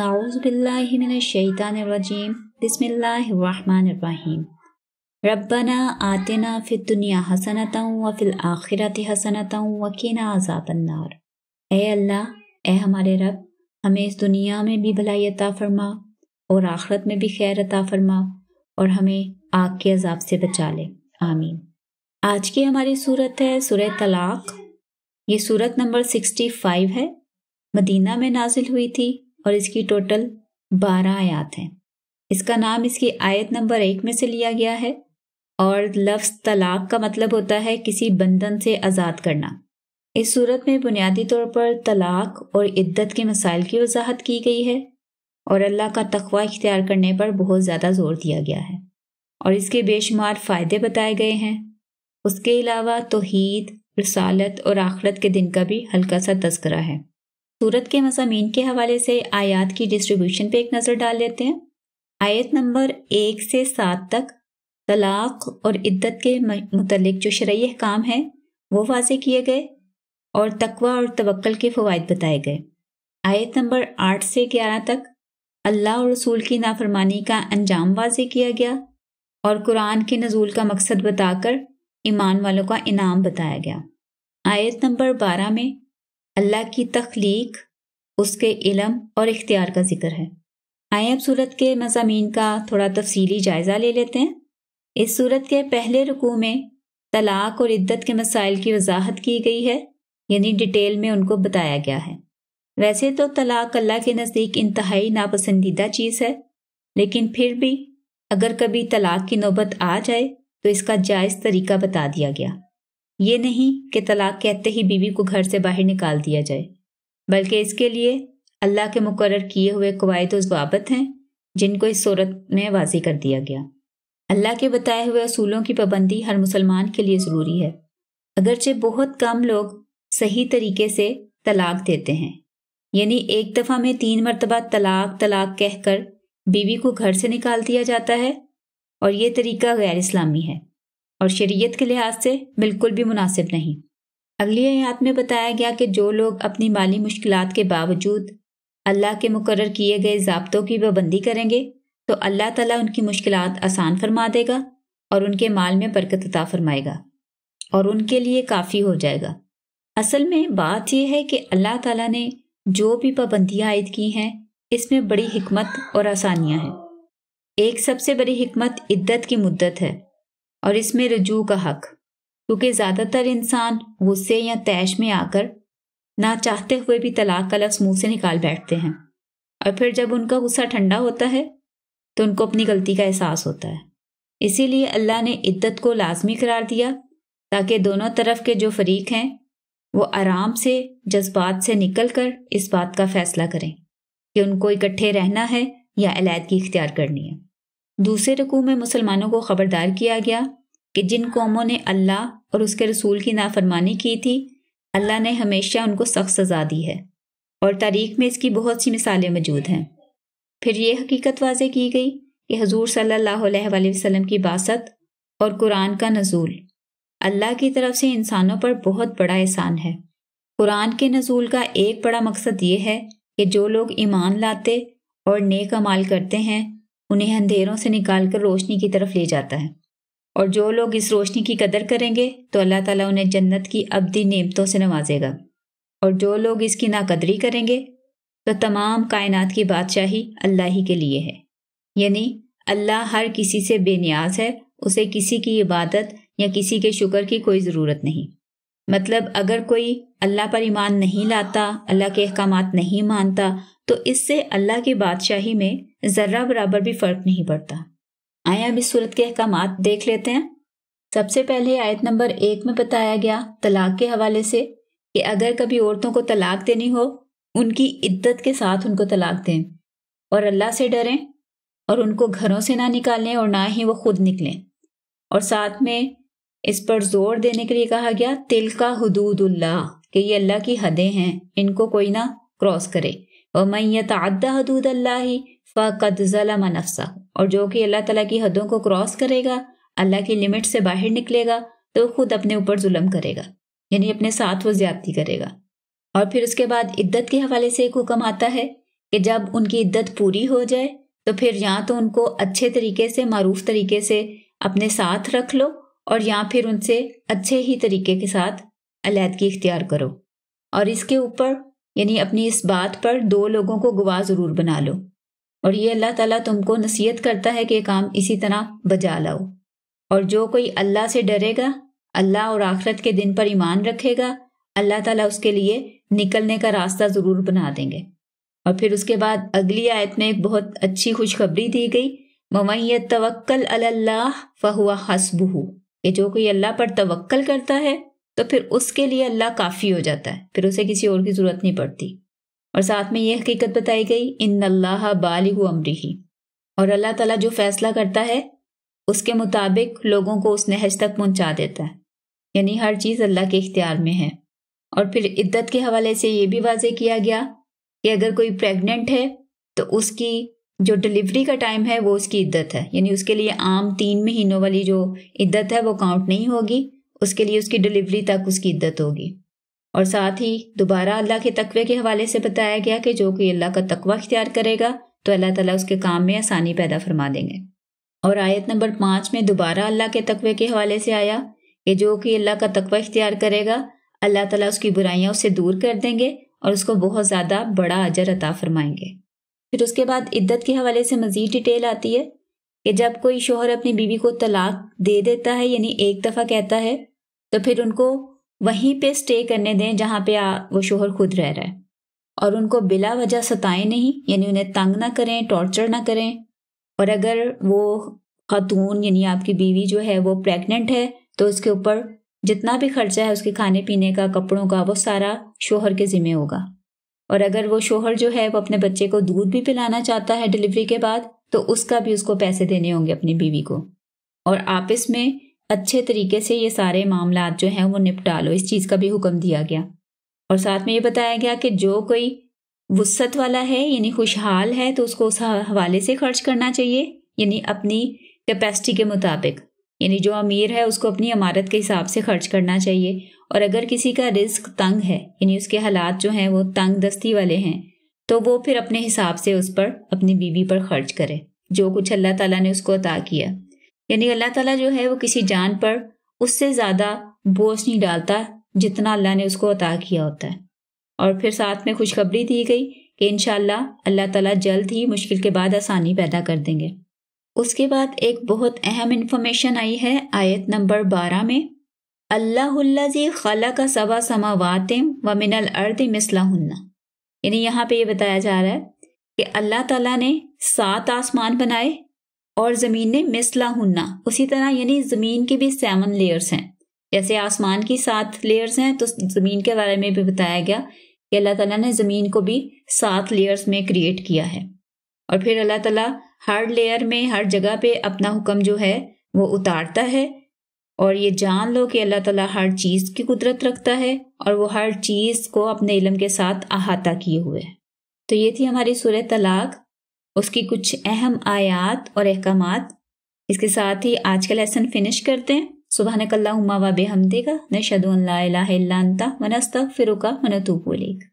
आउज़बिल्लिमिनशैतानरजीम बसमिल्लाम रब्बना आतना फिर दुनिया हसनता व फिल आखिरत हसनता व कीना आज़ाबन्नार ए अल्लाह ए हमारे रब हमें इस दुनिया में भी भलाई अता फरमा और आखरत में भी खैर अता फरमा और हमें आग के अजाब से बचा ले आमीन आज की हमारी सूरत है सुर तलाक ये सूरत नंबर सिक्सटी फाइव है मदीना में नाजिल हुई थी और इसकी टोटल बारह आयात हैं इसका नाम इसकी आयत नंबर एक में से लिया गया है और लफ्ज़ तलाक का मतलब होता है किसी बंधन से आज़ाद करना इस सूरत में बुनियादी तौर पर तलाक और इद्दत के मसाइल की वजाहत की गई है और अल्लाह का तखवा इख्तियार करने पर बहुत ज़्यादा जोर दिया गया है और इसके बेशुमार फ़ायदे बताए गए हैं उसके अलावा तोहद रसालत और आखरत के दिन का भी हल्का सा तस्करा है सूरत के मजामीन के हवाले से आयात की डिस्ट्रीब्यूशन पे एक नज़र डाल लेते हैं आयत नंबर एक से सात तक तलाक और इद्दत के मतलब जो शरय काम है वो वाजे किए गए और तकवा और तवक्ल के फ़वाद बताए गए आयत नंबर आठ से ग्यारह तक अल्लाह और रसूल की नाफरमानी का अंजाम वाजे किया गया और कुरान के नजूल का मकसद बताकर ईमान वालों का इनाम बताया गया आयत नंबर बारह में अल्लाह की तख्लीक उसके इलम और इख्तियार का जिक्र है आए अब सूरत के मजामी का थोड़ा तफसीली जायज़ा ले लेते हैं इस सूरत के पहले रुकू में तलाक और इद्दत के मसाइल की वजाहत की गई है यानी डिटेल में उनको बताया गया है वैसे तो तलाक अल्लाह के नज़दीक इंतहाई नापसंदीदा चीज़ है लेकिन फिर भी अगर कभी तलाक की नौबत आ जाए तो इसका जायज़ तरीका बता दिया गया ये नहीं कि तलाक कहते ही बीवी को घर से बाहर निकाल दिया जाए बल्कि इसके लिए अल्लाह के मुकर किए हुए कवायद वाबत हैं जिनको इस सूरत में वाजी कर दिया गया अल्लाह के बताए हुए असूलों की पाबंदी हर मुसलमान के लिए ज़रूरी है अगरचे बहुत कम लोग सही तरीके से तलाक देते हैं यानी एक दफ़ा में तीन मरतबा तलाक तलाक कहकर बीवी को घर से निकाल दिया जाता है और ये तरीका गैर इस्लामी है और शरीयत के लिहाज से बिल्कुल भी मुनासिब नहीं अगली आयात में बताया गया कि जो लोग अपनी माली मुश्किल के बावजूद अल्लाह के मुकर किए गए जबतों की पाबंदी करेंगे तो अल्लाह ताला उनकी मुश्किल आसान फरमा देगा और उनके माल में बरकत अता फरमाएगा और उनके लिए काफ़ी हो जाएगा असल में बात यह है कि अल्लाह ताला ने जो भी पाबंदियाँ आयद की हैं इसमें बड़ी हमत और आसानियाँ हैं एक सबसे बड़ी हमत इद्दत की मुद्दत है और इसमें रजू का हक क्योंकि ज़्यादातर इंसान गुस्से या तैश में आकर ना चाहते हुए भी तलाक का लफ्ज़ मुंह से निकाल बैठते हैं और फिर जब उनका गुस्सा ठंडा होता है तो उनको अपनी गलती का एहसास होता है इसीलिए अल्लाह ने इद्दत को लाजमी करार दिया ताकि दोनों तरफ के जो फरीक हैं वो आराम से जज्बात से निकल कर इस बात का फैसला करें कि उनको इकट्ठे रहना है या अलीहदगी इख्तियार करनी है दूसरे रकू में मुसलमानों को खबरदार किया गया कि जिन कौमों ने अल्लाह और उसके रसूल की नाफरमानी की थी अल्लाह ने हमेशा उनको सख्त सज़ा दी है और तारीख में इसकी बहुत सी मिसालें मौजूद हैं फिर ये हकीकत वाज की गई कि हजूर सल्ला वसम की बासत और कुरान का नजूल अल्लाह की तरफ से इंसानों पर बहुत बड़ा एहसान है कुरान के नजूल का एक बड़ा मकसद ये है कि जो लोग ईमान लाते और नेक अमाल करते हैं उन्हें अंधेरों से निकालकर रोशनी की तरफ ले जाता है और जो लोग इस रोशनी की कदर करेंगे तो अल्लाह ताला उन्हें जन्नत की अबदी नेमतों से नवाजेगा और जो लोग इसकी नाकदरी करेंगे तो तमाम कायनात की बादशाही अल्लाह ही के लिए है यानी अल्लाह हर किसी से बेनियाज है उसे किसी की इबादत या किसी के शुक्र की कोई ज़रूरत नहीं मतलब अगर कोई अल्लाह पर ईमान नहीं लाता अल्लाह के अहकाम नहीं मानता तो इससे अल्लाह की बादशाही में ज़र्रा बराबर भी फर्क नहीं पड़ता आए अब इस सूरत के अहकाम देख लेते हैं सबसे पहले आयत नंबर एक में बताया गया तलाक के हवाले से कि अगर कभी औरतों को तलाक देनी हो उनकी इद्दत के साथ उनको तलाक दें और अल्लाह से डरें और उनको घरों से ना निकालें और ना ही वो खुद निकलें और साथ में इस पर जोर देने के लिए कहा गया तिल का हदूदुल्ला कि ये अल्लाह की हदें हैं इनको कोई ना क्रॉस करे वमैत अद्दा हदूद अल्लाह फ़कद ज़लम और जो कि अल्लाह तला की हदों को क्रॉस करेगा अल्लाह की लिमिट से बाहर निकलेगा तो खुद अपने ऊपर जुलम करेगा यानी अपने साथ वो ज्यादती करेगा और फिर उसके बाद इद्दत के हवाले से एक हुक्म आता है कि जब उनकी इद्दत पूरी हो जाए तो फिर या तो उनको अच्छे तरीके से मरूफ तरीके से अपने साथ रख लो और या फिर उनसे अच्छे ही तरीके के साथ अलीहदगी इख्तियार करो और इसके ऊपर यानी अपनी इस बात पर दो लोगों को गवाह ज़रूर बना लो और ये अल्लाह ताला तुमको नसीहत करता है कि काम इसी तरह बजा लाओ और जो कोई अल्लाह से डरेगा अल्लाह और आखरत के दिन पर ईमान रखेगा अल्लाह ताला उसके लिए निकलने का रास्ता ज़रूर बना देंगे और फिर उसके बाद अगली आयत में एक बहुत अच्छी खुशखबरी दी गई ममैय तवक्ल अल्लाह फ़हुआ हसबहू ये जो कोई अल्लाह पर तवक्ल करता है तो फिर उसके लिए अल्लाह काफ़ी हो जाता है फिर उसे किसी और की ज़रूरत नहीं पड़ती और साथ में ये हकीकत बताई गई इन अल्लाह बालिग अमरी ही और अल्लाह ताला जो फैसला करता है उसके मुताबिक लोगों को उस नहज तक पहुंचा देता है यानी हर चीज़ अल्लाह के इख्तियार में है और फिर इद्दत के हवाले से ये भी वाजे किया गया कि अगर कोई प्रेग्नेंट है तो उसकी जो डिलीवरी का टाइम है वो उसकी इद्दत है यानी उसके लिए आम तीन महीनों वाली जो इद्दत है वो काउंट नहीं होगी उसके लिए उसकी डिलीवरी तक उसकी इद्दत होगी और साथ ही दोबारा अल्लाह के तकवे के हवाले से बताया गया कि जो कोई अल्लाह का तकवा इख्तियार करेगा तो अल्लाह ताला उसके काम में आसानी पैदा फरमा देंगे और आयत नंबर पाँच में दोबारा अल्लाह के तकवे के हवाले से आया कि जो कि अल्लाह का तकवा इख्तियार करेगा अल्लाह ताला उसकी बुराइयाँ उससे दूर कर देंगे और उसको बहुत ज़्यादा बड़ा अजर अता फरमाएंगे फिर उसके बाद इद्दत के हवाले से मज़ीद डिटेल आती है कि जब कोई शोहर अपनी बीवी को तलाक दे देता है यानी एक दफ़ा कहता है तो फिर उनको वहीं पे स्टे करने दें जहाँ पे वो शोहर खुद रह रहा है और उनको बिला वजह सताएं नहीं यानी उन्हें तंग ना करें टॉर्चर ना करें और अगर वो खातून यानी आपकी बीवी जो है वो प्रेग्नेंट है तो उसके ऊपर जितना भी खर्चा है उसके खाने पीने का कपड़ों का वो सारा शोहर के ज़िम्मे होगा और अगर वो शोहर जो है वो अपने बच्चे को दूध भी पिलाना चाहता है डिलीवरी के बाद तो उसका भी उसको पैसे देने होंगे अपनी बीवी को और आपस में अच्छे तरीके से ये सारे मामला जो हैं वो निपटा लो इस चीज़ का भी हुक्म दिया गया और साथ में ये बताया गया कि जो कोई वसत वाला है यानी खुशहाल है तो उसको उस हवाले से खर्च करना चाहिए यानी अपनी कैपेसिटी के मुताबिक यानी जो अमीर है उसको अपनी इमारत के हिसाब से खर्च करना चाहिए और अगर किसी का रिस्क तंग है यानी उसके हालात जो हैं वो तंग दस्ती वाले हैं तो वो फिर अपने हिसाब से उस पर अपनी बीवी पर खर्च करे जो कुछ अल्लाह ताला ने उसको अता किया यानी अल्लाह ताला जो है वो किसी जान पर उससे ज़्यादा बोझ नहीं डालता जितना अल्लाह ने उसको अता किया होता है और फिर साथ में खुशखबरी दी गई कि इन अल्लाह ताला जल्द ही मुश्किल के बाद आसानी पैदा कर देंगे उसके बाद एक बहुत अहम इन्फॉर्मेशन आई है आयत नंबर बारह में अल्लाजी खला का सबा समावातिम व मिनल अर्द हन्ना यानी यहाँ पे ये बताया जा रहा है कि अल्लाह ताला ने सात आसमान बनाए और ज़मीन ने मिसला हुन्ना उसी तरह यानी ज़मीन की भी सेवन लेयर्स हैं जैसे आसमान की सात लेयर्स हैं तो ज़मीन के बारे में भी बताया गया कि अल्लाह ताला ने ज़मीन को भी सात लेयर्स में क्रिएट किया है और फिर अल्लाह ताला हर लेयर में हर जगह पे अपना हुक्म जो है वो उतारता है और ये जान लो कि अल्लाह ताला हर चीज़ की कुदरत रखता है और वो हर चीज़ को अपने इलम के साथ अहाता किए हुए है तो ये थी हमारी सूर्य तलाक उसकी कुछ अहम आयात और अहकाम इसके साथ ही आज का लेसन फिनिश करते हैं सुबह नकल्ला उमा वब हमदेगा नशद ला इलाहा इल्ला अंता मनस्तगफिरुका